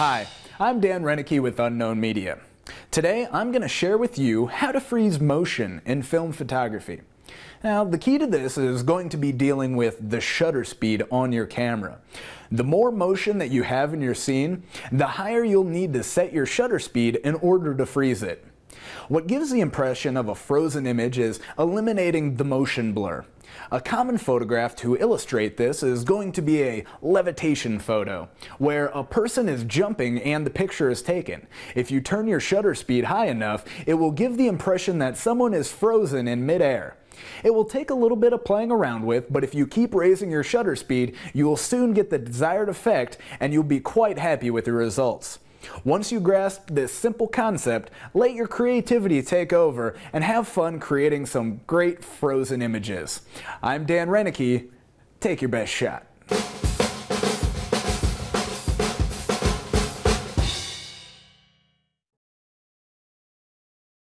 Hi, I'm Dan Renicky with Unknown Media. Today, I'm going to share with you how to freeze motion in film photography. Now, the key to this is going to be dealing with the shutter speed on your camera. The more motion that you have in your scene, the higher you'll need to set your shutter speed in order to freeze it. What gives the impression of a frozen image is eliminating the motion blur. A common photograph to illustrate this is going to be a levitation photo, where a person is jumping and the picture is taken. If you turn your shutter speed high enough, it will give the impression that someone is frozen in midair. It will take a little bit of playing around with, but if you keep raising your shutter speed, you will soon get the desired effect and you'll be quite happy with your results. Once you grasp this simple concept, let your creativity take over and have fun creating some great frozen images. I'm Dan Renicky. Take your best shot.